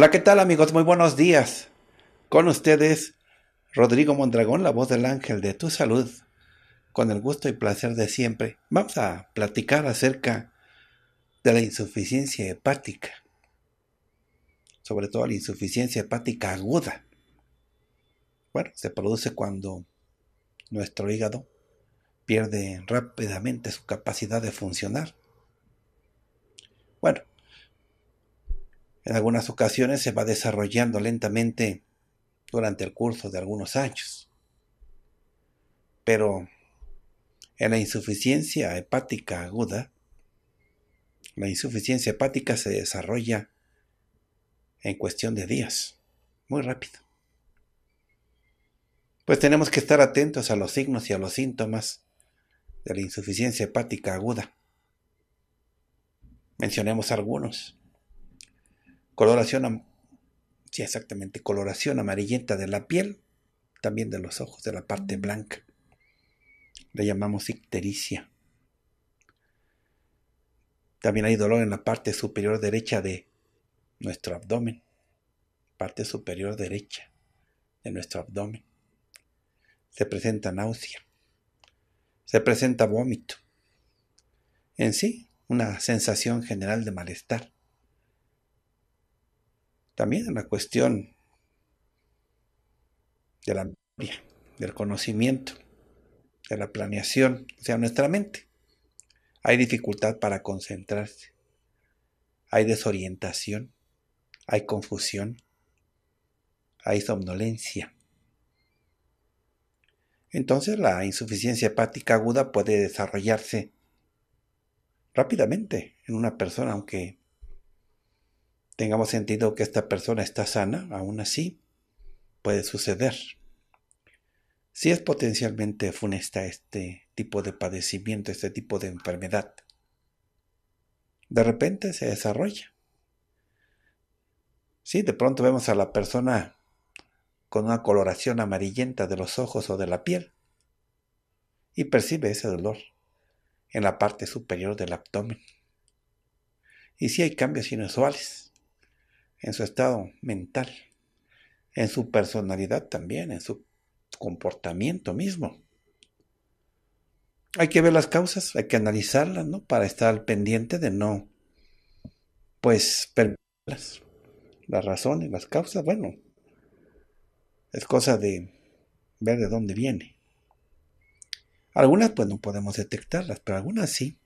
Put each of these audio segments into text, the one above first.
Hola, ¿qué tal amigos? Muy buenos días. Con ustedes, Rodrigo Mondragón, la voz del ángel de tu salud. Con el gusto y placer de siempre, vamos a platicar acerca de la insuficiencia hepática. Sobre todo la insuficiencia hepática aguda. Bueno, se produce cuando nuestro hígado pierde rápidamente su capacidad de funcionar. Bueno, en algunas ocasiones se va desarrollando lentamente durante el curso de algunos años. Pero en la insuficiencia hepática aguda, la insuficiencia hepática se desarrolla en cuestión de días, muy rápido. Pues tenemos que estar atentos a los signos y a los síntomas de la insuficiencia hepática aguda. Mencionemos algunos. Coloración, exactamente, coloración amarillenta de la piel, también de los ojos, de la parte mm. blanca. Le llamamos ictericia. También hay dolor en la parte superior derecha de nuestro abdomen. Parte superior derecha de nuestro abdomen. Se presenta náusea. Se presenta vómito. En sí, una sensación general de malestar también en la cuestión de la memoria, del conocimiento, de la planeación, o sea, nuestra mente. Hay dificultad para concentrarse, hay desorientación, hay confusión, hay somnolencia. Entonces la insuficiencia hepática aguda puede desarrollarse rápidamente en una persona, aunque tengamos sentido que esta persona está sana, aún así puede suceder. Si es potencialmente funesta este tipo de padecimiento, este tipo de enfermedad, de repente se desarrolla. Si de pronto vemos a la persona con una coloración amarillenta de los ojos o de la piel y percibe ese dolor en la parte superior del abdomen. Y si hay cambios inusuales en su estado mental, en su personalidad también, en su comportamiento mismo. Hay que ver las causas, hay que analizarlas, ¿no? Para estar al pendiente de no, pues, perderlas. Las razones, las causas, bueno, es cosa de ver de dónde viene. Algunas, pues, no podemos detectarlas, pero algunas sí.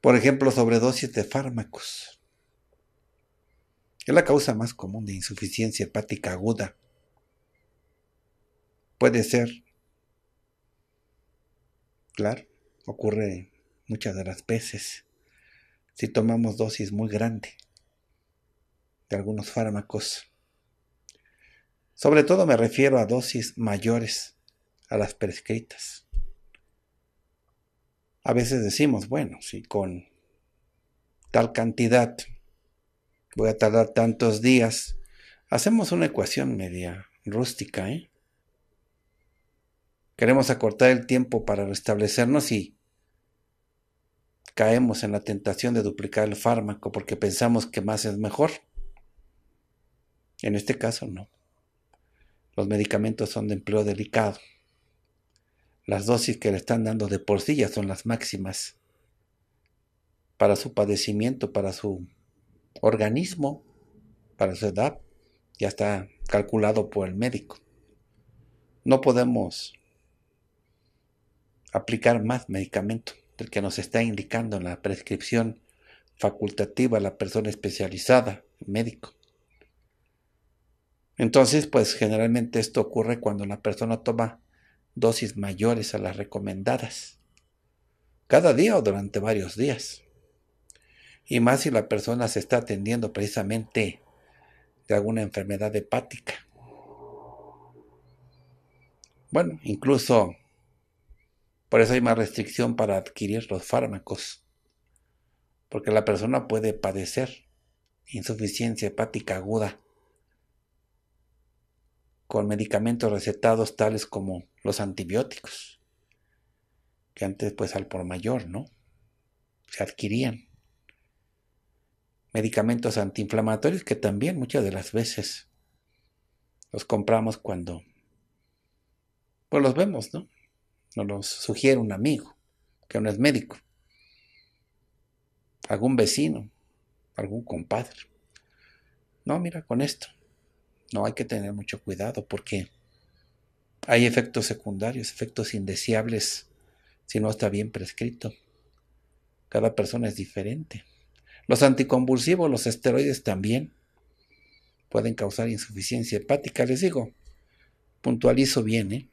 Por ejemplo, sobredosis de fármacos. Es la causa más común de insuficiencia hepática aguda. Puede ser, claro, ocurre muchas de las veces si tomamos dosis muy grande de algunos fármacos. Sobre todo me refiero a dosis mayores a las prescritas. A veces decimos, bueno, si con tal cantidad voy a tardar tantos días. Hacemos una ecuación media rústica, ¿eh? Queremos acortar el tiempo para restablecernos y caemos en la tentación de duplicar el fármaco porque pensamos que más es mejor. En este caso no. Los medicamentos son de empleo delicado. Las dosis que le están dando de por son las máximas para su padecimiento, para su organismo para su edad ya está calculado por el médico. No podemos aplicar más medicamento del que nos está indicando en la prescripción facultativa la persona especializada, médico. Entonces, pues generalmente esto ocurre cuando la persona toma dosis mayores a las recomendadas, cada día o durante varios días. Y más si la persona se está atendiendo precisamente de alguna enfermedad hepática. Bueno, incluso por eso hay más restricción para adquirir los fármacos. Porque la persona puede padecer insuficiencia hepática aguda con medicamentos recetados tales como los antibióticos, que antes pues al por mayor, ¿no? Se adquirían medicamentos antiinflamatorios que también muchas de las veces los compramos cuando pues los vemos, ¿no? Nos los sugiere un amigo que no es médico, algún vecino, algún compadre. No, mira, con esto no hay que tener mucho cuidado porque hay efectos secundarios, efectos indeseables si no está bien prescrito. Cada persona es diferente. Los anticonvulsivos, los esteroides también pueden causar insuficiencia hepática. Les digo, puntualizo bien, ¿eh?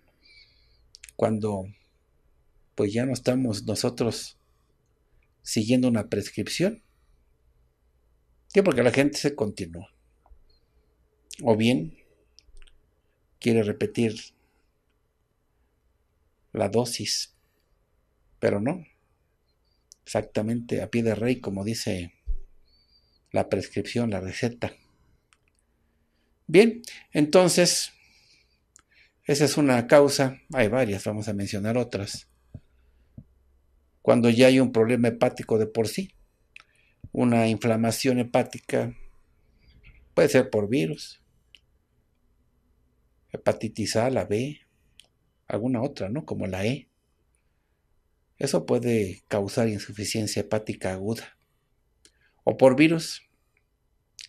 cuando pues ya no estamos nosotros siguiendo una prescripción. Porque la gente se continúa. O bien quiere repetir la dosis, pero no. Exactamente a pie de rey, como dice la prescripción, la receta. Bien, entonces, esa es una causa, hay varias, vamos a mencionar otras. Cuando ya hay un problema hepático de por sí, una inflamación hepática, puede ser por virus, hepatitis A, la B, alguna otra, ¿no? Como la E. Eso puede causar insuficiencia hepática aguda o por virus.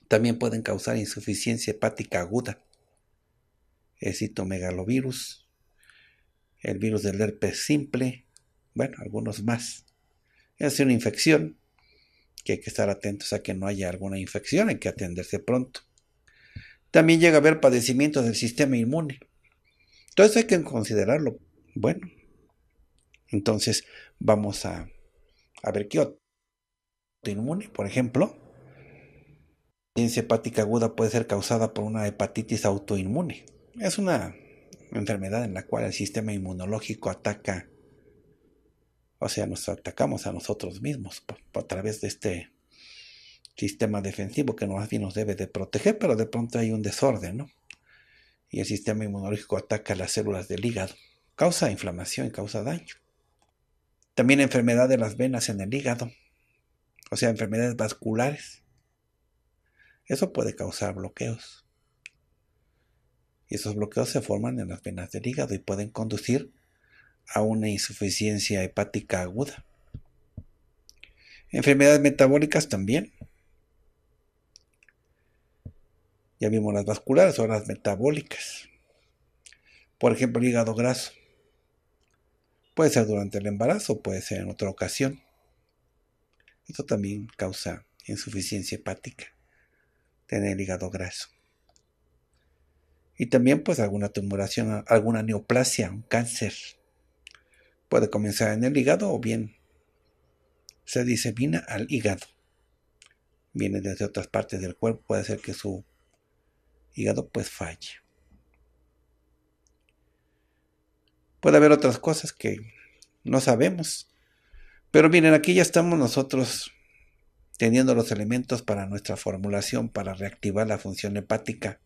También pueden causar insuficiencia hepática aguda, el citomegalovirus, el virus del herpes simple, bueno, algunos más. Es una infección que hay que estar atentos a que no haya alguna infección, hay que atenderse pronto. También llega a haber padecimientos del sistema inmune. Entonces hay que considerarlo. Bueno, entonces vamos a, ver qué, otro autoinmune, por ejemplo. Ciencia hepática aguda puede ser causada por una hepatitis autoinmune. Es una enfermedad en la cual el sistema inmunológico ataca, o sea, nos atacamos a nosotros mismos a través de este sistema defensivo que más nos debe de proteger, pero de pronto hay un desorden, ¿no? Y el sistema inmunológico ataca las células del hígado, causa inflamación y causa daño. También enfermedad de las venas en el hígado, o sea, enfermedades vasculares. Eso puede causar bloqueos. Y esos bloqueos se forman en las venas del hígado y pueden conducir a una insuficiencia hepática aguda. Enfermedades metabólicas también. Ya vimos las vasculares o las metabólicas. Por ejemplo, el hígado graso. Puede ser durante el embarazo, puede ser en otra ocasión. Esto también causa insuficiencia hepática, tener el hígado graso. Y también pues alguna tumoración, alguna neoplasia, un cáncer. Puede comenzar en el hígado o bien se disemina al hígado. Viene desde otras partes del cuerpo, puede ser que su hígado pues falle. Puede haber otras cosas que no sabemos pero miren, aquí ya estamos nosotros teniendo los elementos para nuestra formulación, para reactivar la función hepática.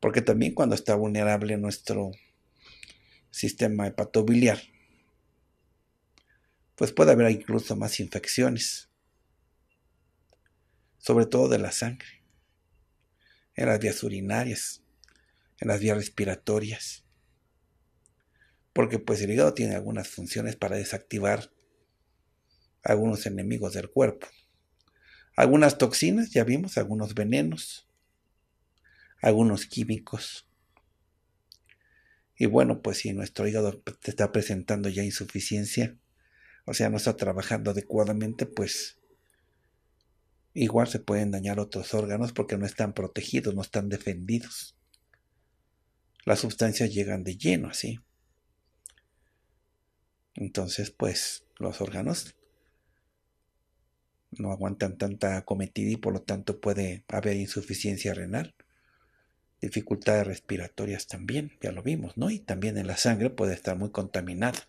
Porque también cuando está vulnerable nuestro sistema hepatobiliar, pues puede haber incluso más infecciones, sobre todo de la sangre, en las vías urinarias, en las vías respiratorias porque pues el hígado tiene algunas funciones para desactivar algunos enemigos del cuerpo. Algunas toxinas, ya vimos, algunos venenos, algunos químicos. Y bueno, pues si nuestro hígado te está presentando ya insuficiencia, o sea, no está trabajando adecuadamente, pues igual se pueden dañar otros órganos porque no están protegidos, no están defendidos. Las sustancias llegan de lleno así. Entonces, pues los órganos no aguantan tanta acometida y por lo tanto puede haber insuficiencia renal, dificultades respiratorias también, ya lo vimos, ¿no? Y también en la sangre puede estar muy contaminada,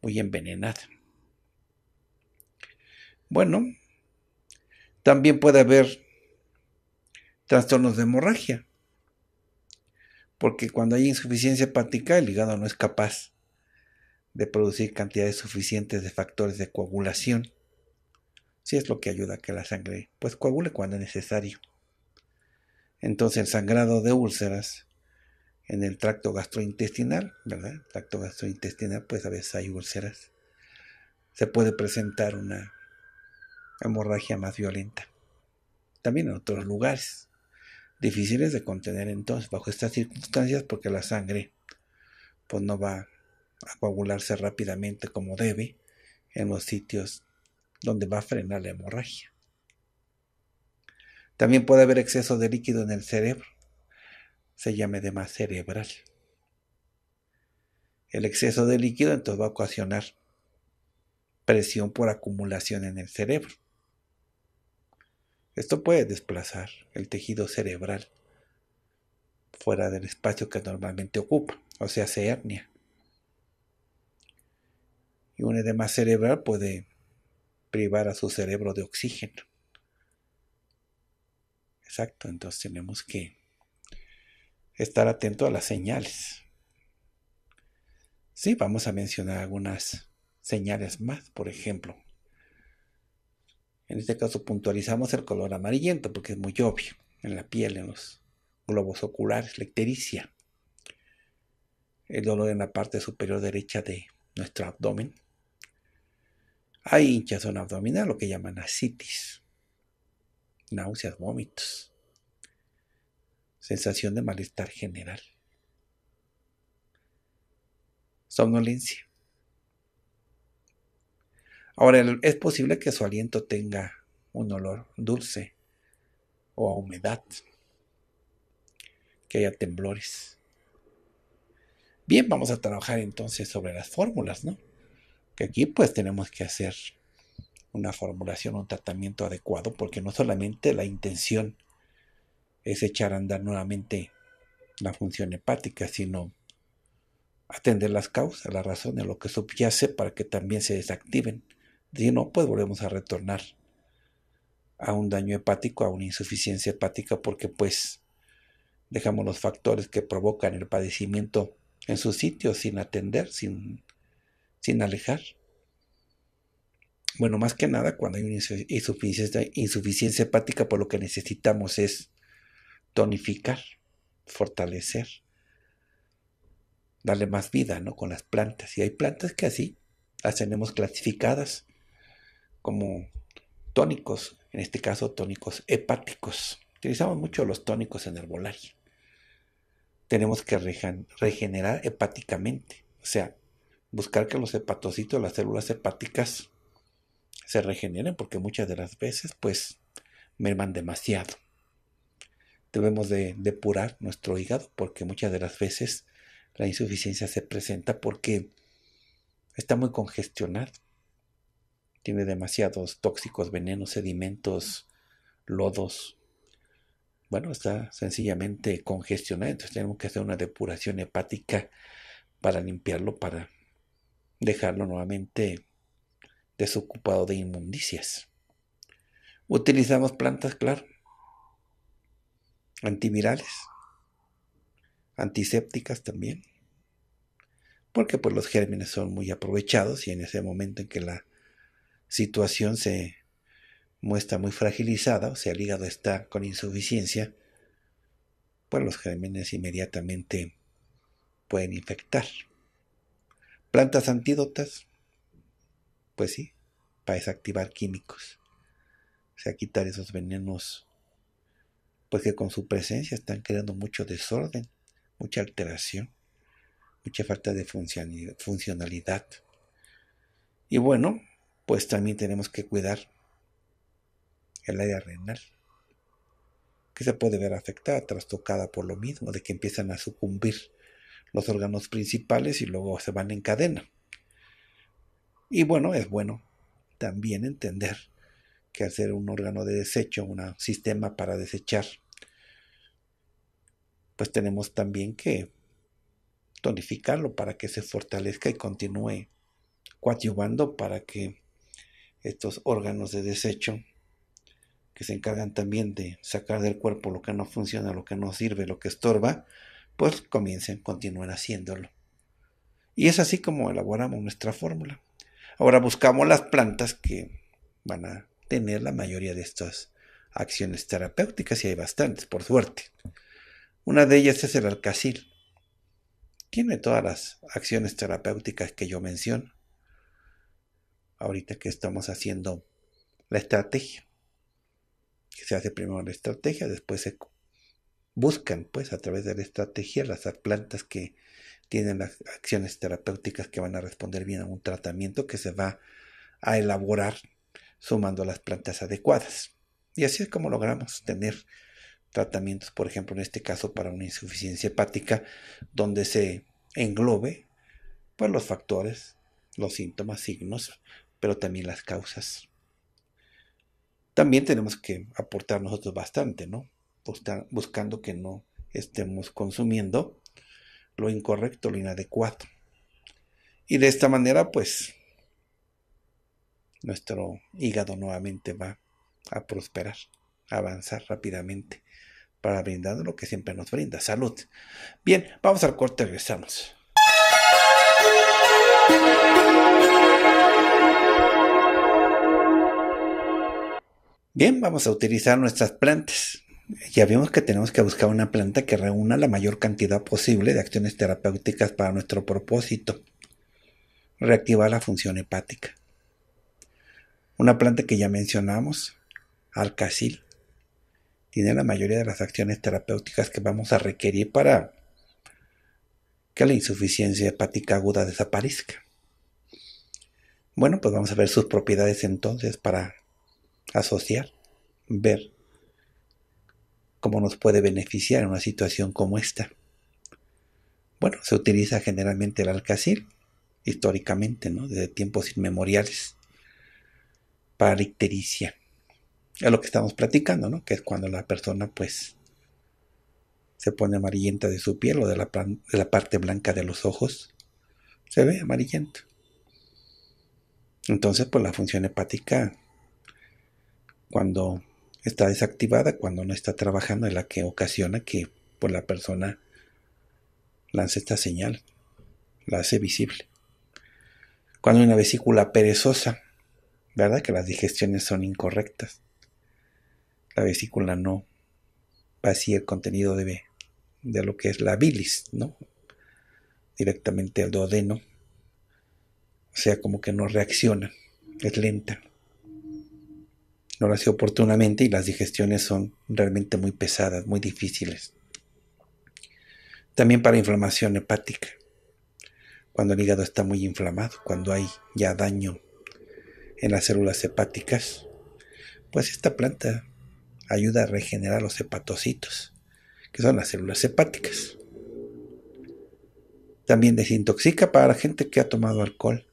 muy envenenada. Bueno, también puede haber trastornos de hemorragia, porque cuando hay insuficiencia hepática el hígado no es capaz de producir cantidades suficientes de factores de coagulación, si es lo que ayuda a que la sangre pues coagule cuando es necesario. Entonces el sangrado de úlceras en el tracto gastrointestinal, ¿verdad? tracto gastrointestinal pues a veces hay úlceras. Se puede presentar una hemorragia más violenta. También en otros lugares difíciles de contener entonces bajo estas circunstancias porque la sangre pues no va a coagularse rápidamente como debe en los sitios donde va a frenar la hemorragia. También puede haber exceso de líquido en el cerebro, se llama edema cerebral. El exceso de líquido entonces va a ocasionar presión por acumulación en el cerebro. Esto puede desplazar el tejido cerebral fuera del espacio que normalmente ocupa, o sea, se hernia. Y un edema cerebral puede privar a su cerebro de oxígeno. Exacto, entonces tenemos que estar atento a las señales. Sí, vamos a mencionar algunas señales más, por ejemplo. En este caso puntualizamos el color amarillento porque es muy obvio en la piel, en los globos oculares, la ictericia, el dolor en la parte superior derecha de nuestro abdomen, hay hinchazón abdominal, lo que llaman ascitis, náuseas, vómitos, sensación de malestar general, somnolencia. Ahora, es posible que su aliento tenga un olor dulce o a humedad, que haya temblores. Bien, vamos a trabajar entonces sobre las fórmulas, ¿no? Que aquí pues tenemos que hacer una formulación, un tratamiento adecuado, porque no solamente la intención es echar a andar nuevamente la función hepática, sino atender las causas, las razones, lo que subyace para que también se desactiven. Si no, pues volvemos a retornar a un daño hepático, a una insuficiencia hepática, porque pues dejamos los factores que provocan el padecimiento en su sitio, sin atender, sin, sin alejar. Bueno, más que nada cuando hay una insuficiencia, insuficiencia hepática, por pues lo que necesitamos es tonificar, fortalecer, darle más vida ¿no? con las plantas. Y hay plantas que así las tenemos clasificadas como tónicos, en este caso tónicos hepáticos. Utilizamos mucho los tónicos en herbolaria tenemos que regenerar hepáticamente, o sea, buscar que los hepatocitos, las células hepáticas, se regeneren porque muchas de las veces pues merman demasiado. Debemos de depurar nuestro hígado porque muchas de las veces la insuficiencia se presenta porque está muy congestionado. Tiene demasiados tóxicos, venenos, sedimentos, lodos, bueno, está sencillamente congestionado, entonces tenemos que hacer una depuración hepática para limpiarlo, para dejarlo nuevamente desocupado de inmundicias. Utilizamos plantas, claro, antivirales, antisépticas también, porque pues los gérmenes son muy aprovechados y en ese momento en que la situación se muestra muy fragilizada, o sea, el hígado está con insuficiencia, pues los gérmenes inmediatamente pueden infectar. Plantas antídotas, pues sí, para desactivar químicos, o sea, quitar esos venenos, pues que con su presencia están creando mucho desorden, mucha alteración, mucha falta de funcionalidad. Y bueno, pues también tenemos que cuidar el área renal, que se puede ver afectada, trastocada por lo mismo, de que empiezan a sucumbir los órganos principales y luego se van en cadena. Y bueno, es bueno también entender que al ser un órgano de desecho, un sistema para desechar, pues tenemos también que tonificarlo para que se fortalezca y continúe coadyuvando para que estos órganos de desecho que se encargan también de sacar del cuerpo lo que no funciona, lo que no sirve, lo que estorba, pues comiencen, continúen haciéndolo. Y es así como elaboramos nuestra fórmula. Ahora buscamos las plantas que van a tener la mayoría de estas acciones terapéuticas y hay bastantes, por suerte. Una de ellas es el alcacil. Tiene todas las acciones terapéuticas que yo menciono. Ahorita que estamos haciendo la estrategia que se hace primero la estrategia, después se buscan pues a través de la estrategia las plantas que tienen las acciones terapéuticas que van a responder bien a un tratamiento que se va a elaborar sumando las plantas adecuadas. Y así es como logramos tener tratamientos, por ejemplo, en este caso para una insuficiencia hepática, donde se englobe pues, los factores, los síntomas, signos, pero también las causas también tenemos que aportar nosotros bastante, ¿no? buscando que no estemos consumiendo lo incorrecto, lo inadecuado. Y de esta manera, pues, nuestro hígado nuevamente va a prosperar, a avanzar rápidamente para brindar lo que siempre nos brinda, salud. Bien, vamos al corte, regresamos. Bien, vamos a utilizar nuestras plantas. Ya vimos que tenemos que buscar una planta que reúna la mayor cantidad posible de acciones terapéuticas para nuestro propósito. Reactivar la función hepática. Una planta que ya mencionamos, alcacil, tiene la mayoría de las acciones terapéuticas que vamos a requerir para que la insuficiencia hepática aguda desaparezca. Bueno, pues vamos a ver sus propiedades entonces para asociar, ver cómo nos puede beneficiar una situación como esta. Bueno, se utiliza generalmente el alcacil, históricamente, ¿no? desde tiempos inmemoriales, para ictericia. Es lo que estamos platicando, ¿no? que es cuando la persona pues se pone amarillenta de su piel o de la, de la parte blanca de los ojos, se ve amarillento. Entonces, pues la función hepática cuando está desactivada, cuando no está trabajando, es la que ocasiona que por pues, la persona lance esta señal, la hace visible. Cuando hay una vesícula perezosa, ¿verdad? Que las digestiones son incorrectas. La vesícula no vacía el contenido de, de lo que es la bilis, ¿no? Directamente al duodeno. O sea, como que no reacciona, es lenta no lo hace oportunamente y las digestiones son realmente muy pesadas, muy difíciles. También para inflamación hepática, cuando el hígado está muy inflamado, cuando hay ya daño en las células hepáticas, pues esta planta ayuda a regenerar los hepatocitos, que son las células hepáticas. También desintoxica para la gente que ha tomado alcohol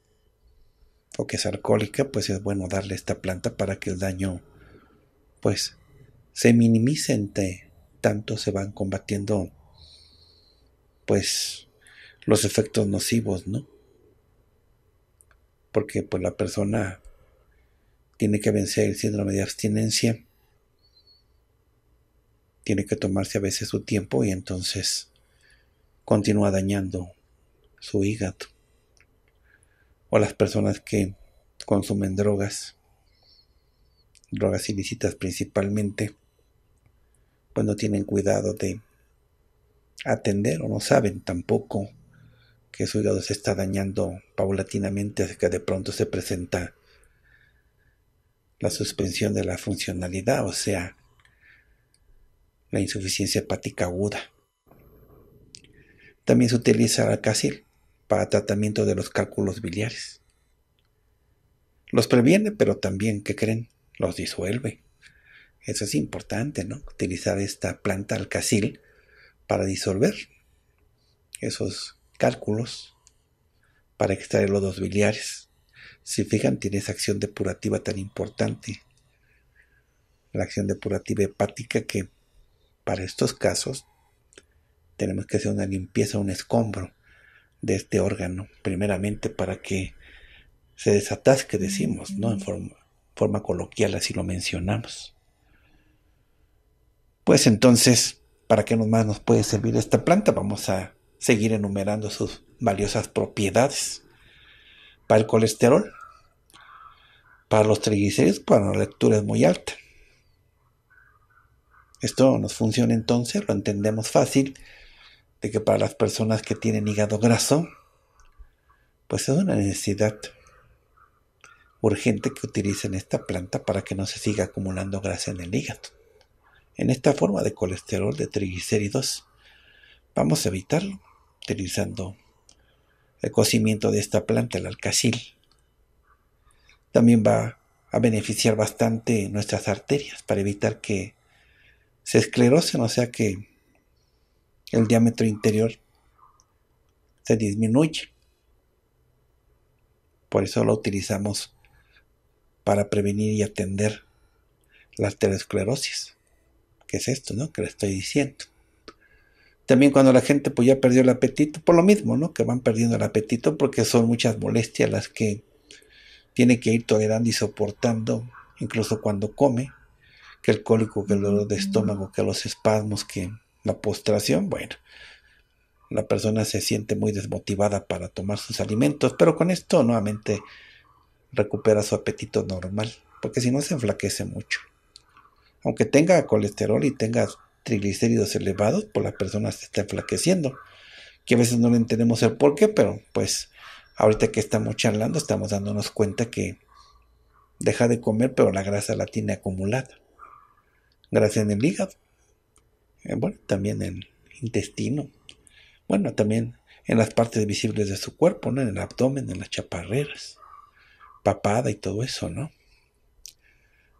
que es alcohólica, pues es bueno darle esta planta para que el daño pues se minimice entre tanto se van combatiendo pues los efectos nocivos, ¿no? Porque pues la persona tiene que vencer el síndrome de abstinencia, tiene que tomarse a veces su tiempo y entonces continúa dañando su hígado o las personas que consumen drogas, drogas ilícitas principalmente, pues no tienen cuidado de atender o no saben tampoco que su hígado se está dañando paulatinamente, hasta que de pronto se presenta la suspensión de la funcionalidad, o sea, la insuficiencia hepática aguda. También se utiliza la casil para tratamiento de los cálculos biliares. Los previene, pero también, ¿qué creen? Los disuelve. Eso es importante, ¿no? Utilizar esta planta alcacil para disolver esos cálculos para extraer los dos biliares. Si fijan, tiene esa acción depurativa tan importante. La acción depurativa hepática que para estos casos tenemos que hacer una limpieza, un escombro de este órgano, primeramente para que se desatasque, decimos, ¿no? En forma, coloquial así lo mencionamos. Pues entonces, ¿para qué más nos puede servir esta planta? Vamos a seguir enumerando sus valiosas propiedades. Para el colesterol, para los triglicéridos, para la lectura es muy alta. Esto nos funciona entonces, lo entendemos fácil de que para las personas que tienen hígado graso, pues es una necesidad urgente que utilicen esta planta para que no se siga acumulando grasa en el hígado. En esta forma de colesterol de triglicéridos, vamos a evitarlo utilizando el cocimiento de esta planta, el alcacil. También va a beneficiar bastante nuestras arterias para evitar que se esclerosen, o sea que el diámetro interior se disminuye. Por eso lo utilizamos para prevenir y atender la telesclerosis que es esto, ¿no? Que le estoy diciendo. También cuando la gente pues ya perdió el apetito, por lo mismo, ¿no? Que van perdiendo el apetito porque son muchas molestias las que tiene que ir tolerando y soportando, incluso cuando come, que el cólico, que el dolor de estómago, que los espasmos, que la postración, bueno, la persona se siente muy desmotivada para tomar sus alimentos, pero con esto nuevamente recupera su apetito normal, porque si no se enflaquece mucho. Aunque tenga colesterol y tenga triglicéridos elevados, pues la persona se está enflaqueciendo, que a veces no le entendemos el por qué, pero pues ahorita que estamos charlando estamos dándonos cuenta que deja de comer, pero la grasa la tiene acumulada. Grasa en el hígado, eh, bueno, también en intestino, bueno, también en las partes visibles de su cuerpo, ¿no? En el abdomen, en las chaparreras, papada y todo eso, ¿no?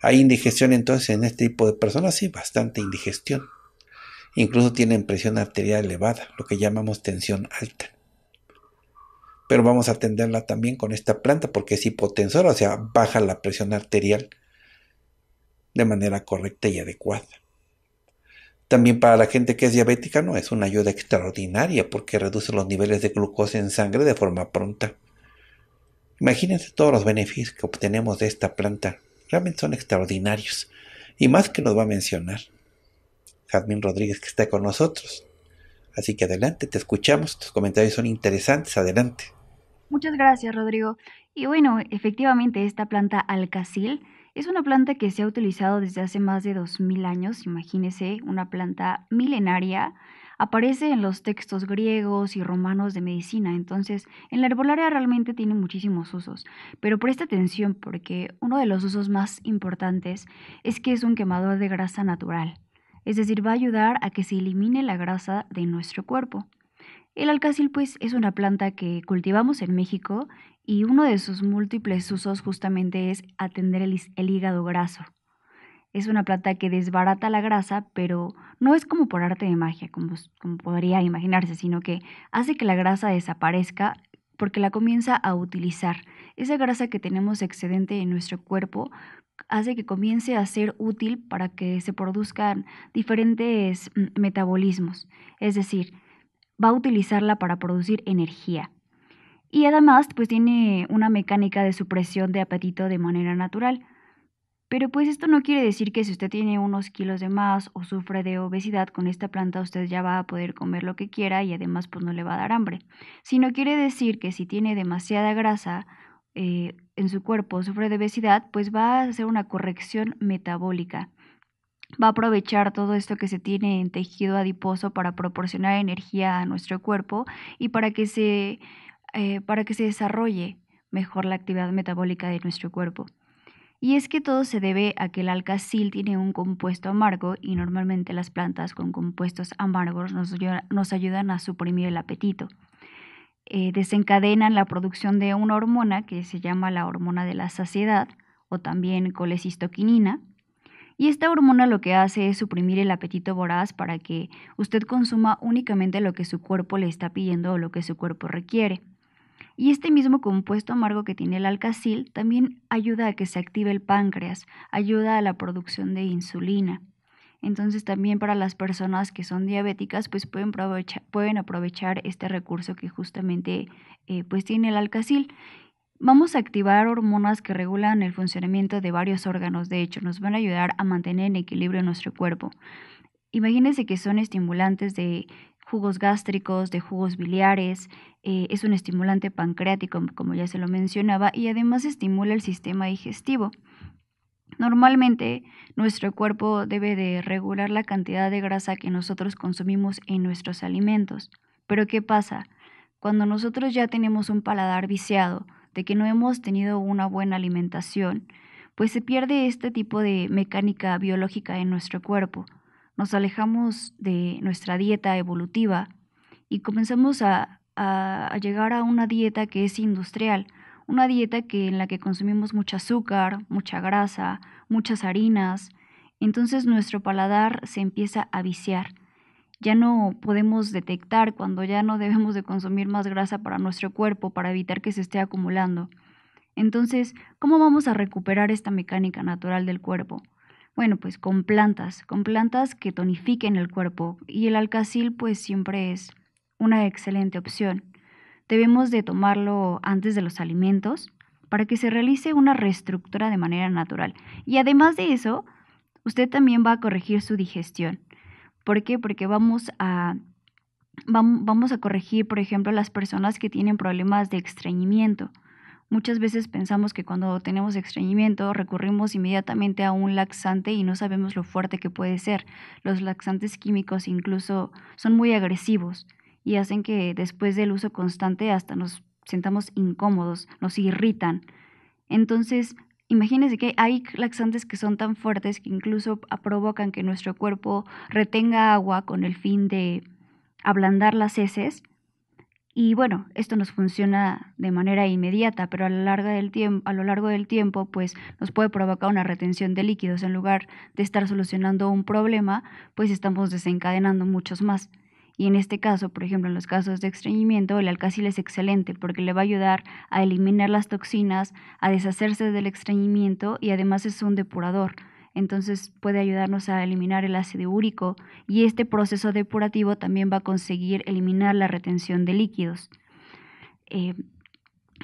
Hay indigestión entonces en este tipo de personas, sí, bastante indigestión. Incluso tienen presión arterial elevada, lo que llamamos tensión alta. Pero vamos a atenderla también con esta planta porque es hipotensora, o sea, baja la presión arterial de manera correcta y adecuada. También para la gente que es diabética no es una ayuda extraordinaria porque reduce los niveles de glucosa en sangre de forma pronta. Imagínense todos los beneficios que obtenemos de esta planta. Realmente son extraordinarios. Y más que nos va a mencionar Jazmín Rodríguez que está con nosotros. Así que adelante, te escuchamos. Tus comentarios son interesantes. Adelante. Muchas gracias, Rodrigo. Y bueno, efectivamente esta planta alcacil es una planta que se ha utilizado desde hace más de 2000 años, imagínese, una planta milenaria. Aparece en los textos griegos y romanos de medicina, entonces en la herbolaria realmente tiene muchísimos usos. Pero presta atención porque uno de los usos más importantes es que es un quemador de grasa natural, es decir, va a ayudar a que se elimine la grasa de nuestro cuerpo. El alcácil pues es una planta que cultivamos en México y uno de sus múltiples usos justamente es atender el, hígado graso. Es una planta que desbarata la grasa, pero no es como por arte de magia, como, como podría imaginarse, sino que hace que la grasa desaparezca porque la comienza a utilizar. Esa grasa que tenemos excedente en nuestro cuerpo hace que comience a ser útil para que se produzcan diferentes mm, metabolismos. Es decir, va a utilizarla para producir energía. Y además, pues tiene una mecánica de supresión de apetito de manera natural. Pero pues esto no quiere decir que si usted tiene unos kilos de más o sufre de obesidad con esta planta usted ya va a poder comer lo que quiera y además pues no le va a dar hambre. Sino quiere decir que si tiene demasiada grasa eh, en su cuerpo, sufre de obesidad, pues va a hacer una corrección metabólica va a aprovechar todo esto que se tiene en tejido adiposo para proporcionar energía a nuestro cuerpo y para que se, eh, para que se desarrolle mejor la actividad metabólica de nuestro cuerpo. Y es que todo se debe a que el alcacil tiene un compuesto amargo y normalmente las plantas con compuestos amargos nos, ayudan a suprimir el apetito. Eh, desencadenan la producción de una hormona que se llama la hormona de la saciedad o también colecistoquinina, y esta hormona lo que hace es suprimir el apetito voraz para que usted consuma únicamente lo que su cuerpo le está pidiendo o lo que su cuerpo requiere. Y este mismo compuesto amargo que tiene el alcacil también ayuda a que se active el páncreas, ayuda a la producción de insulina. Entonces también para las personas que son diabéticas, pues pueden, aprovechar este recurso que justamente eh, pues tiene el alcacil. Vamos a activar hormonas que regulan el funcionamiento de varios órganos, de hecho, nos van a ayudar a mantener en equilibrio nuestro cuerpo. Imagínense que son estimulantes de jugos gástricos, de jugos biliares, eh, es un estimulante pancreático, como ya se lo mencionaba, y además estimula el sistema digestivo. Normalmente nuestro cuerpo debe de regular la cantidad de grasa que nosotros consumimos en nuestros alimentos. Pero ¿qué pasa? Cuando nosotros ya tenemos un paladar viciado, de que no hemos tenido una buena alimentación, pues se pierde este tipo de mecánica biológica en nuestro cuerpo. Nos alejamos de nuestra dieta evolutiva y comenzamos a, a llegar a una dieta que es industrial, una dieta que, en la que consumimos mucho azúcar, mucha grasa, muchas harinas. Entonces nuestro paladar se empieza a viciar ya no podemos detectar cuando ya no debemos de consumir más grasa para nuestro cuerpo para evitar que se esté acumulando. Entonces, ¿cómo vamos a recuperar esta mecánica natural del cuerpo? Bueno, pues con plantas, con plantas que tonifiquen el cuerpo y el alcacil pues siempre es una excelente opción. Debemos de tomarlo antes de los alimentos para que se realice una reestructura de manera natural. Y además de eso, usted también va a corregir su digestión. ¿Por qué? Porque vamos a vamos a corregir, por ejemplo, las personas que tienen problemas de estreñimiento. Muchas veces pensamos que cuando tenemos estreñimiento recurrimos inmediatamente a un laxante y no sabemos lo fuerte que puede ser. Los laxantes químicos incluso son muy agresivos y hacen que después del uso constante hasta nos sentamos incómodos, nos irritan. Entonces, Imagínense que hay laxantes que son tan fuertes que incluso provocan que nuestro cuerpo retenga agua con el fin de ablandar las heces. Y bueno, esto nos funciona de manera inmediata, pero a lo, largo del tiempo, a lo largo del tiempo, pues nos puede provocar una retención de líquidos. En lugar de estar solucionando un problema, pues estamos desencadenando muchos más. Y en este caso, por ejemplo, en los casos de estreñimiento, el alcácil es excelente porque le va a ayudar a eliminar las toxinas, a deshacerse del estreñimiento y además es un depurador. Entonces puede ayudarnos a eliminar el ácido úrico y este proceso depurativo también va a conseguir eliminar la retención de líquidos. Eh,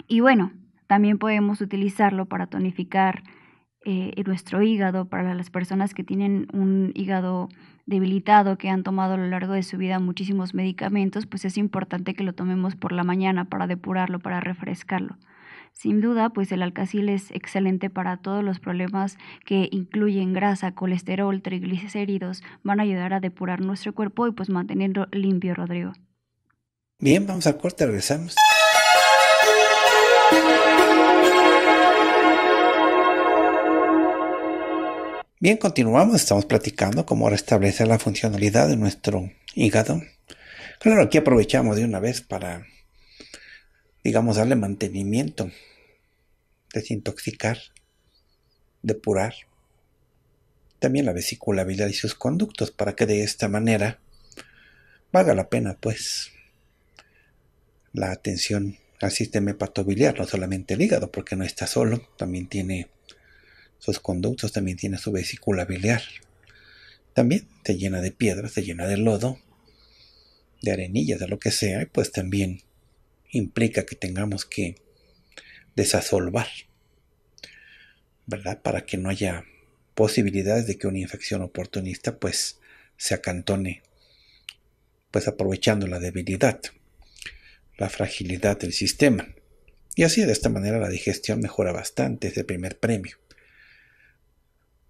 y bueno, también podemos utilizarlo para tonificar eh, nuestro hígado, para las personas que tienen un hígado debilitado, que han tomado a lo largo de su vida muchísimos medicamentos, pues es importante que lo tomemos por la mañana para depurarlo, para refrescarlo. Sin duda, pues el alcacil es excelente para todos los problemas que incluyen grasa, colesterol, triglicéridos, van a ayudar a depurar nuestro cuerpo y pues mantenerlo limpio, Rodrigo. Bien, vamos al corte, regresamos. Bien, continuamos. Estamos platicando cómo restablecer la funcionalidad de nuestro hígado. Claro, aquí aprovechamos de una vez para, digamos, darle mantenimiento, desintoxicar, depurar. También la vesícula biliar y sus conductos para que de esta manera valga la pena, pues, la atención al sistema hepatobiliar, no solamente el hígado, porque no está solo, también tiene sus conductos, también tiene su vesícula biliar. También se llena de piedras, se llena de lodo, de arenillas, de lo que sea, y pues también implica que tengamos que desasolvar, ¿verdad? Para que no haya posibilidades de que una infección oportunista pues se acantone, pues aprovechando la debilidad, la fragilidad del sistema. Y así de esta manera la digestión mejora bastante, es el primer premio.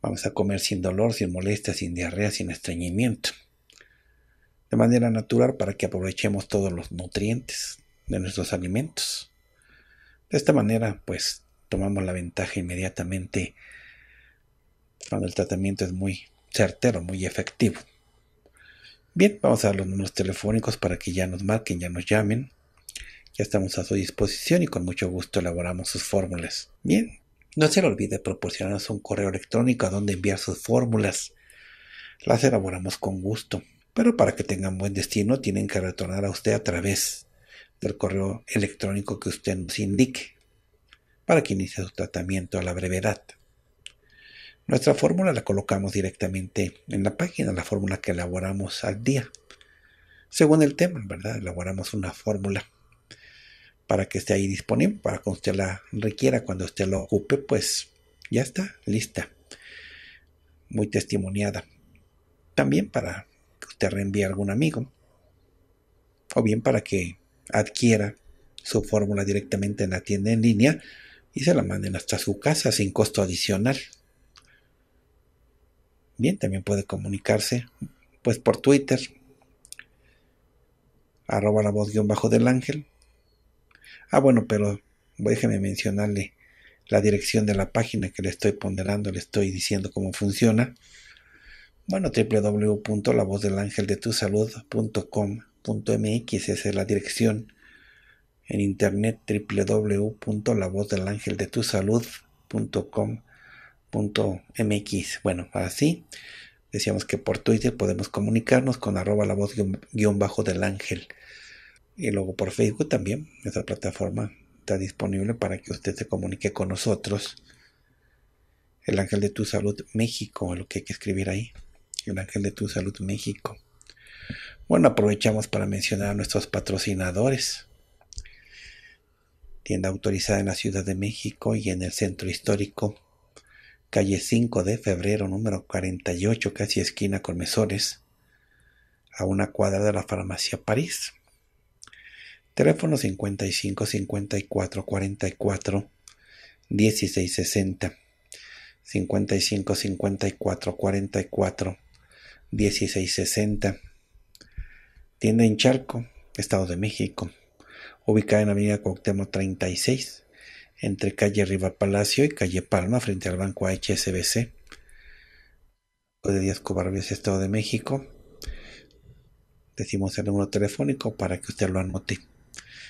Vamos a comer sin dolor, sin molestia, sin diarrea, sin estreñimiento. De manera natural para que aprovechemos todos los nutrientes de nuestros alimentos. De esta manera, pues, tomamos la ventaja inmediatamente cuando el tratamiento es muy certero, muy efectivo. Bien, vamos a dar los números telefónicos para que ya nos marquen, ya nos llamen. Ya estamos a su disposición y con mucho gusto elaboramos sus fórmulas. Bien, no se le olvide proporcionarnos un correo electrónico a donde enviar sus fórmulas. Las elaboramos con gusto, pero para que tengan buen destino tienen que retornar a usted a través del correo electrónico que usted nos indique para que inicie su tratamiento a la brevedad. Nuestra fórmula la colocamos directamente en la página, la fórmula que elaboramos al día. Según el tema, ¿verdad? Elaboramos una fórmula para que esté ahí disponible, para que usted la requiera cuando usted lo ocupe, pues ya está, lista, muy testimoniada. También para que usted reenvíe a algún amigo, o bien para que adquiera su fórmula directamente en la tienda en línea y se la manden hasta su casa sin costo adicional. Bien, también puede comunicarse pues por Twitter, arroba la voz guión bajo del ángel, Ah, bueno, pero déjeme mencionarle la dirección de la página que le estoy ponderando, le estoy diciendo cómo funciona. Bueno, www.lavozdelangeldetusalud.com.mx esa es la dirección. En internet www.lavozdelangeldetusalud.com.mx. Bueno, así decíamos que por Twitter podemos comunicarnos con arroba la voz guión bajo del ángel. Y luego por Facebook también, nuestra plataforma está disponible para que usted se comunique con nosotros. El Ángel de tu Salud México, lo que hay que escribir ahí. El Ángel de tu Salud México. Bueno, aprovechamos para mencionar a nuestros patrocinadores. Tienda autorizada en la Ciudad de México y en el Centro Histórico, calle 5 de febrero, número 48, casi esquina con mesones. a una cuadra de la Farmacia París. Teléfono 55 54 44 16 60. 55 54 44 16 60. Tienda en Charco, Estado de México. Ubicada en la avenida Cuauhtémoc 36, entre calle Riva Palacio y calle Palma, frente al banco HSBC. De Díaz Estado de México. Decimos el número telefónico para que usted lo anote.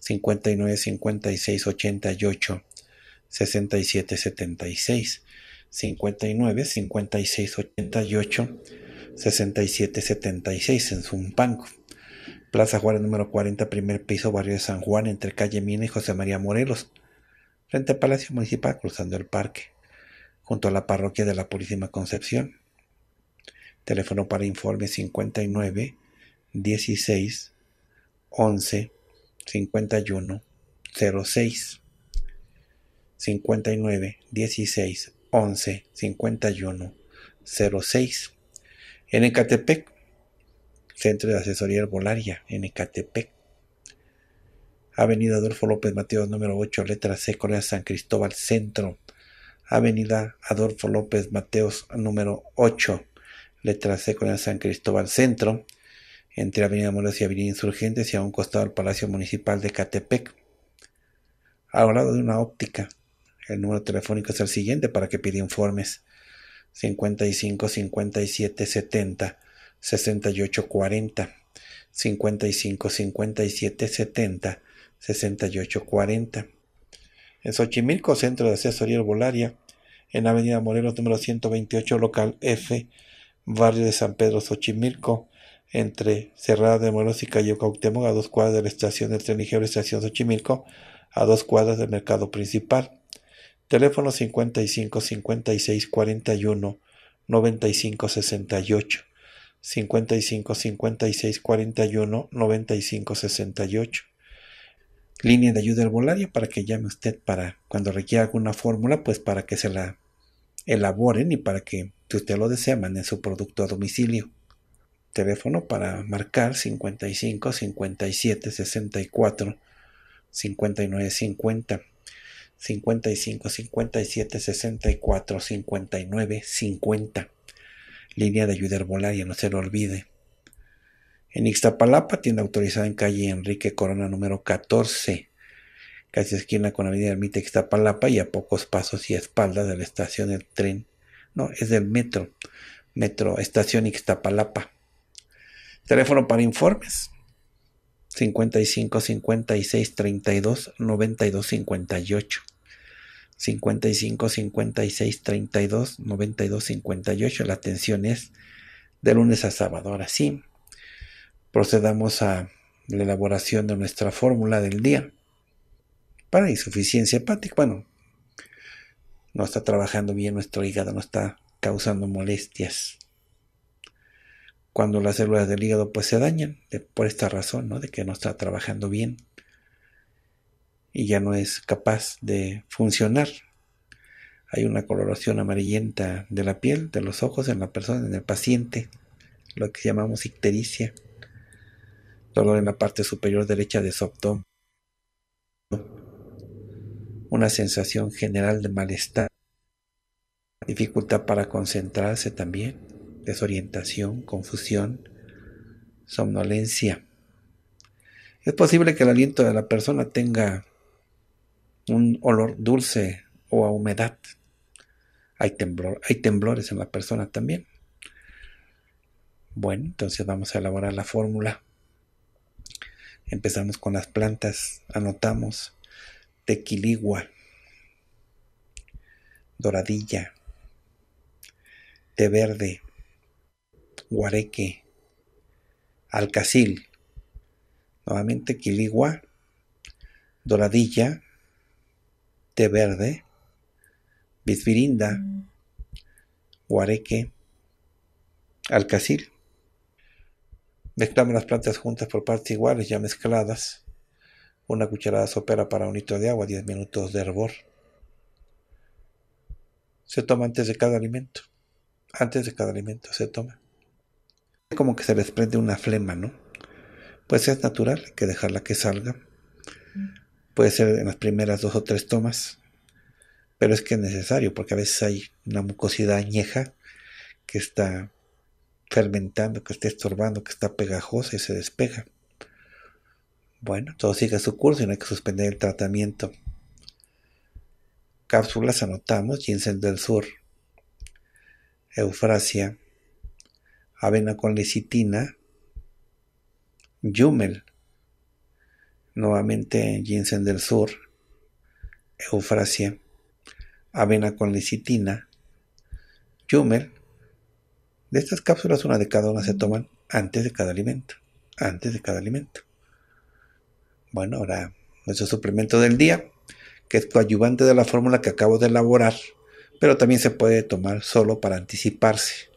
59 56 88 67 76 59 56 88 67 76 en Zumpanco. Plaza Juárez número 40, primer piso, barrio de San Juan, entre calle Mina y José María Morelos, frente al Palacio Municipal, cruzando el parque, junto a la parroquia de la Purísima Concepción. Teléfono para informe 59 16 11 51 06 59 16 11 51 06 en Ecatepec, Centro de Asesoría Herbolaria en Ecatepec. Avenida Adolfo López Mateos, número 8, letra C, Corea San Cristóbal, centro. Avenida Adolfo López Mateos, número 8, letra C, Corea San Cristóbal, centro entre Avenida Morelos y Avenida Insurgentes y a un costado del Palacio Municipal de Catepec. Al lado de una óptica. El número telefónico es el siguiente para que pida informes. 55 57 70 68 40 55 57 70 68 40 En Xochimilco, Centro de Asesoría Herbolaria, en Avenida Morelos número 128, local F, barrio de San Pedro Xochimilco, entre Cerrada de Moros y calle Cuauhtémoc, a dos cuadras de la estación del tren ligero Estación Xochimilco, a dos cuadras del mercado principal. Teléfono 55 56 41 95 68. 55 56 41 95 68. Línea de ayuda herbolaria para que llame usted para cuando requiera alguna fórmula, pues para que se la elaboren y para que, si usted lo desea, manden su producto a domicilio teléfono para marcar 55 57 64 59 50 55 57 64 59 50 línea de ayuda herbolaria no se lo olvide en Ixtapalapa tienda autorizada en calle Enrique Corona número 14 casi esquina con avenida Ermita Ixtapalapa y a pocos pasos y espaldas de la estación del tren no es del metro metro estación Ixtapalapa Teléfono para informes. 55 56 32 92 58. 55 56 32 92 58. La atención es de lunes a sábado. Ahora sí, procedamos a la elaboración de nuestra fórmula del día para insuficiencia hepática. Bueno, no está trabajando bien nuestro hígado, no está causando molestias cuando las células del hígado pues se dañan por esta razón, De que no está trabajando bien y ya no es capaz de funcionar. Hay una coloración amarillenta de la piel, de los ojos en la persona, en el paciente, lo que llamamos ictericia, dolor en la parte superior derecha de su abdomen, una sensación general de malestar, dificultad para concentrarse también desorientación, confusión, somnolencia. Es posible que el aliento de la persona tenga un olor dulce o a humedad. Hay, temblor, hay temblores en la persona también. Bueno, entonces vamos a elaborar la fórmula. Empezamos con las plantas. Anotamos tequiligua, doradilla, té verde, Guareque, Alcacil, nuevamente Quiligua, Doradilla, Té Verde, Bisbirinda, Guareque, Alcacil. Mezclamos las plantas juntas por partes iguales, ya mezcladas. Una cucharada sopera para un litro de agua, 10 minutos de hervor. Se toma antes de cada alimento. Antes de cada alimento se toma como que se les prende una flema, ¿no? Pues es natural que dejarla que salga. Puede ser en las primeras dos o tres tomas, pero es que es necesario porque a veces hay una mucosidad añeja que está fermentando, que está estorbando, que está pegajosa y se despega. Bueno, todo sigue su curso y no hay que suspender el tratamiento. Cápsulas anotamos, ginseng del sur, eufrasia, avena con lecitina, Jumel, nuevamente ginseng del sur, eufrasia, avena con lecitina, Jumel. De estas cápsulas, una de cada una se toman antes de cada alimento. Antes de cada alimento. Bueno, ahora nuestro suplemento del día, que es coadyuvante de la fórmula que acabo de elaborar, pero también se puede tomar solo para anticiparse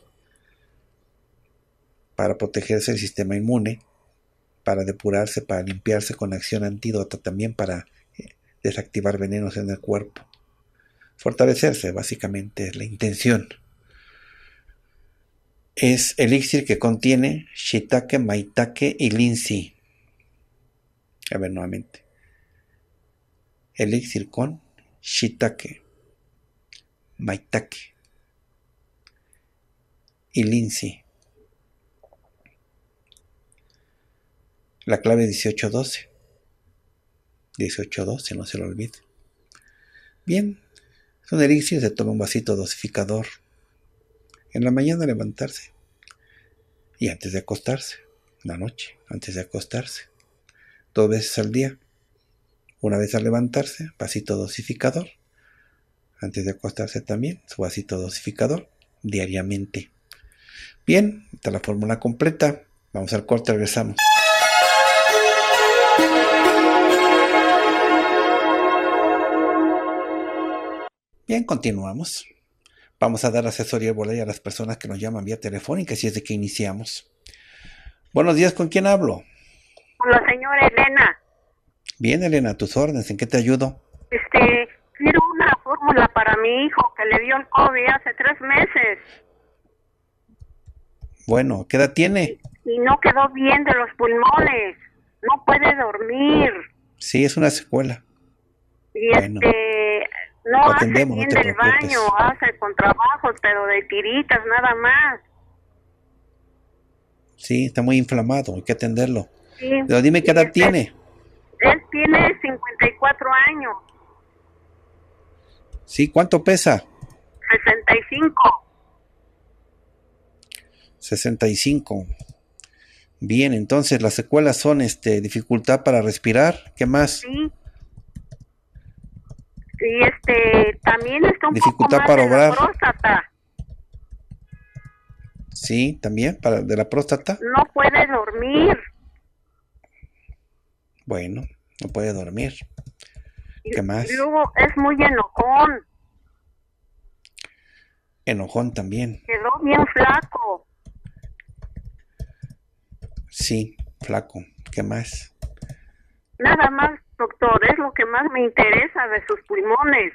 para protegerse el sistema inmune, para depurarse, para limpiarse con acción antídota, también para eh, desactivar venenos en el cuerpo. Fortalecerse, básicamente, es la intención. Es elixir que contiene shiitake, maitake y linsi. A ver nuevamente. Elixir con shiitake, maitake y linsi. La clave 1812. 1812, no se lo olvide. Bien, son elixir, se toma un vasito dosificador. En la mañana levantarse. Y antes de acostarse. En la noche, antes de acostarse. Dos veces al día. Una vez al levantarse, vasito dosificador. Antes de acostarse también, su vasito dosificador. Diariamente. Bien, está la fórmula completa. Vamos al corte, regresamos. Bien, continuamos. Vamos a dar asesoría volea a las personas que nos llaman vía telefónica, si es de que iniciamos. Buenos días, ¿con quién hablo? Con la señora Elena. Bien, Elena, a tus órdenes, ¿en qué te ayudo? Este, quiero una fórmula para mi hijo que le dio el COVID hace tres meses. Bueno, ¿qué edad tiene? Y no quedó bien de los pulmones. No puede dormir. Sí, es una secuela. Y este no hace bien baño, hace con trabajos, pero de tiritas nada más. Sí, está muy inflamado, hay que atenderlo. Sí. Pero dime qué edad tiene. Él tiene 54 años. Sí, ¿cuánto pesa? 65. 65. Bien, entonces las secuelas son este dificultad para respirar, ¿qué más? Sí y este también es un dificultad poco para obrar. Sí, también para de la próstata. No puede dormir. Bueno, no puede dormir. ¿Qué más? Luego es muy enojón. Enojón también. Quedó bien flaco. Sí, flaco. ¿Qué más? Nada más doctor, es lo que más me interesa de sus pulmones.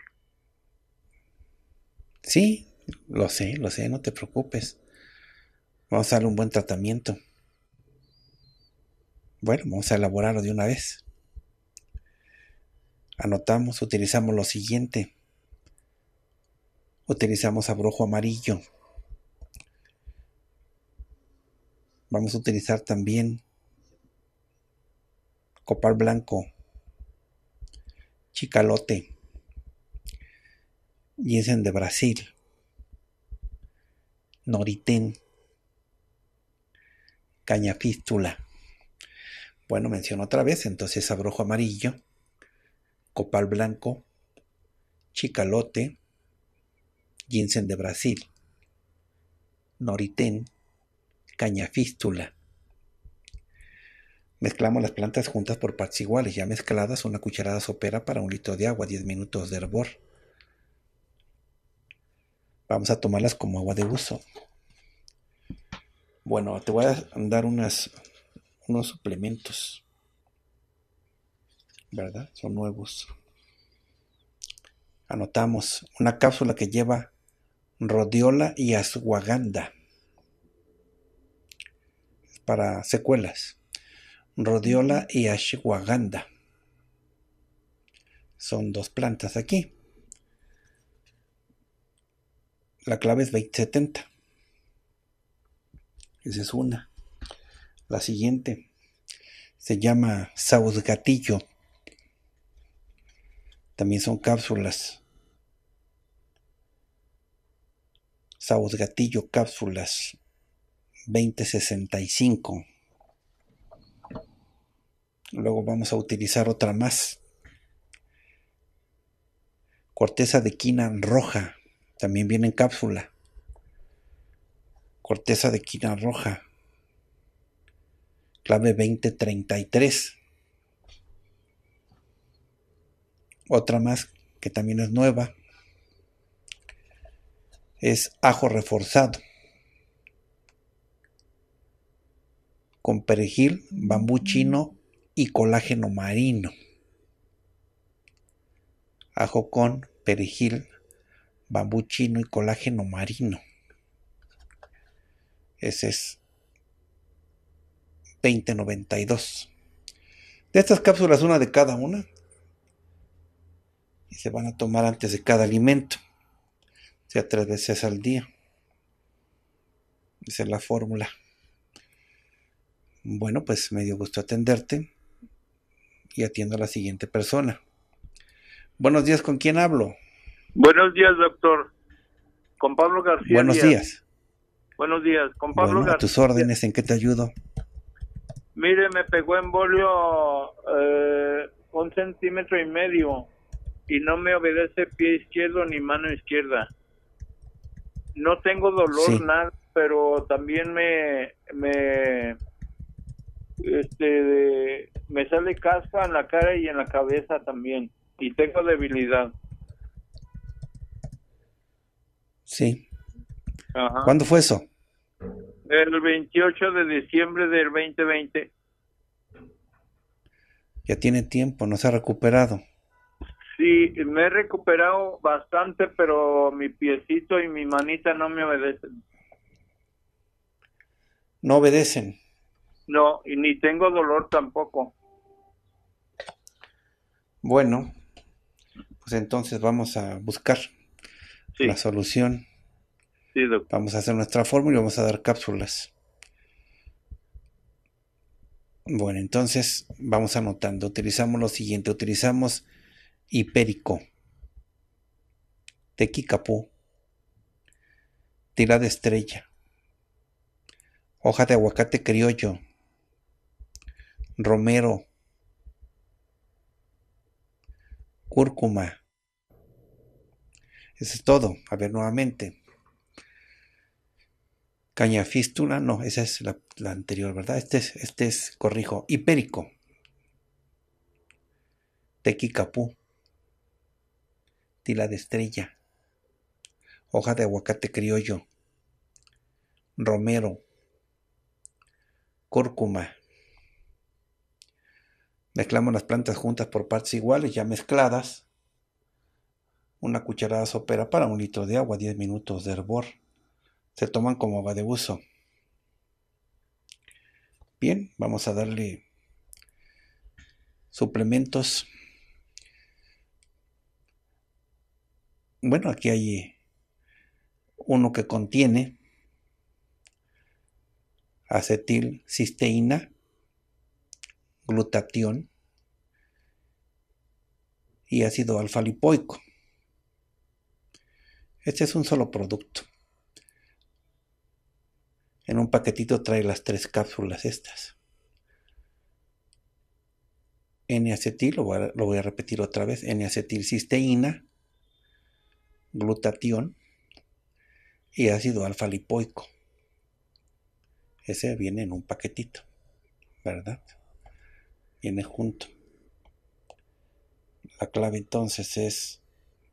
Sí, lo sé, lo sé, no te preocupes. Vamos a darle un buen tratamiento. Bueno, vamos a elaborarlo de una vez. Anotamos, utilizamos lo siguiente. Utilizamos abrojo amarillo. Vamos a utilizar también copal blanco chicalote, ginseng de Brasil, noritén, caña fístula. Bueno, menciono otra vez, entonces abrojo amarillo, copal blanco, chicalote, ginseng de Brasil, noritén, caña fístula, Mezclamos las plantas juntas por partes iguales, ya mezcladas una cucharada sopera para un litro de agua, 10 minutos de hervor. Vamos a tomarlas como agua de uso. Bueno, te voy a dar unos suplementos. ¿Verdad? Son nuevos. Anotamos una cápsula que lleva rodiola y ashwagandha para secuelas rhodiola y ashwagandha. Son dos plantas aquí. La clave es 2070. Esa es una. La siguiente se llama sausgatillo. También son cápsulas. Sausgatillo cápsulas 2065. Luego vamos a utilizar otra más. Corteza de quina roja. También viene en cápsula. Corteza de quina roja. Clave 2033. Otra más que también es nueva. Es ajo reforzado. Con perejil, bambú mm. chino y colágeno marino. Ajo con perejil, bambuchino y colágeno marino. Ese es 2092. De estas cápsulas, una de cada una. Y se van a tomar antes de cada alimento. O sea, tres veces al día. Esa es la fórmula. Bueno, pues me dio gusto atenderte y atiendo a la siguiente persona. Buenos días, ¿con quién hablo? Buenos días, doctor. Con Pablo García. Buenos días. Buenos días, con Pablo García. tus órdenes, ¿en qué te ayudo? Mire, me pegó en bolio eh, un centímetro y medio y no me obedece pie izquierdo ni mano izquierda. No tengo dolor, nada, pero también me, me este, me sale casca en la cara y en la cabeza también. Y tengo debilidad. Sí. ¿Cuándo fue eso? El 28 de diciembre del 2020. Ya tiene tiempo, no se ha recuperado. Sí, me he recuperado bastante, pero mi piecito y mi manita no me obedecen. No obedecen. No, y ni tengo dolor tampoco. Bueno, pues entonces vamos a buscar la solución. Sí, vamos a hacer nuestra fórmula y vamos a dar cápsulas. Bueno, entonces vamos anotando. Utilizamos lo siguiente. Utilizamos hipérico, tequicapú, tila de estrella, hoja de aguacate criollo, romero, cúrcuma. Eso es todo. A ver nuevamente. Caña fístula, no, esa es la, anterior, ¿verdad? Este es, este es, corrijo, hipérico. Tequicapú. Tila de estrella. Hoja de aguacate criollo. Romero. Cúrcuma. Mezclamos las plantas juntas por partes iguales, ya mezcladas. Una cucharada sopera para un litro de agua, 10 minutos de hervor. Se toman como agua de uso. Bien, vamos a darle suplementos. Bueno, aquí hay uno que contiene acetilcisteína glutatión y ácido alfa lipoico. Este es un solo producto. En un paquetito trae las tres cápsulas estas. N-acetil, lo, voy a repetir otra vez, N-acetilcisteína, glutatión y ácido alfa lipoico. Ese viene en un paquetito, ¿verdad? viene junto. La clave entonces es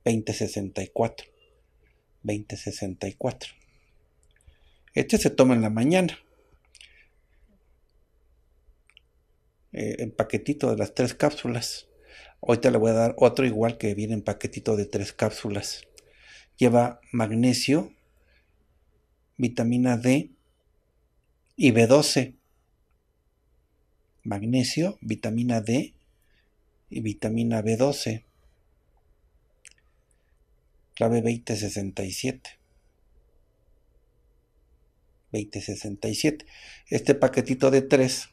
2064. 2064. Este se toma en la mañana. Eh, en paquetito de las tres cápsulas. Ahorita le voy a dar otro igual que viene en paquetito de tres cápsulas. Lleva magnesio, vitamina D y B12 magnesio, vitamina D y vitamina B12. Clave 2067. 2067. Este paquetito de 3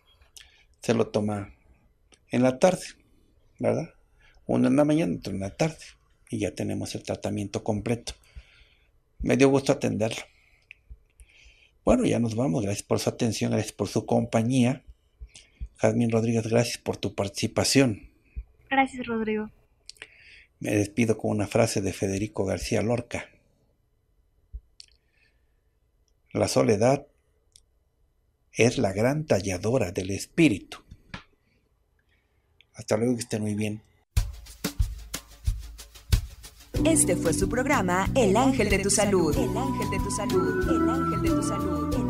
se lo toma en la tarde, ¿verdad? Uno en la mañana, otro en la tarde. Y ya tenemos el tratamiento completo. Me dio gusto atenderlo. Bueno, ya nos vamos. Gracias por su atención, gracias por su compañía. Jazmín Rodríguez, gracias por tu participación. Gracias, Rodrigo. Me despido con una frase de Federico García Lorca. La soledad es la gran talladora del espíritu. Hasta luego, que estén muy bien. Este fue su programa El Ángel de tu Salud. El Ángel de tu Salud. El Ángel de tu Salud.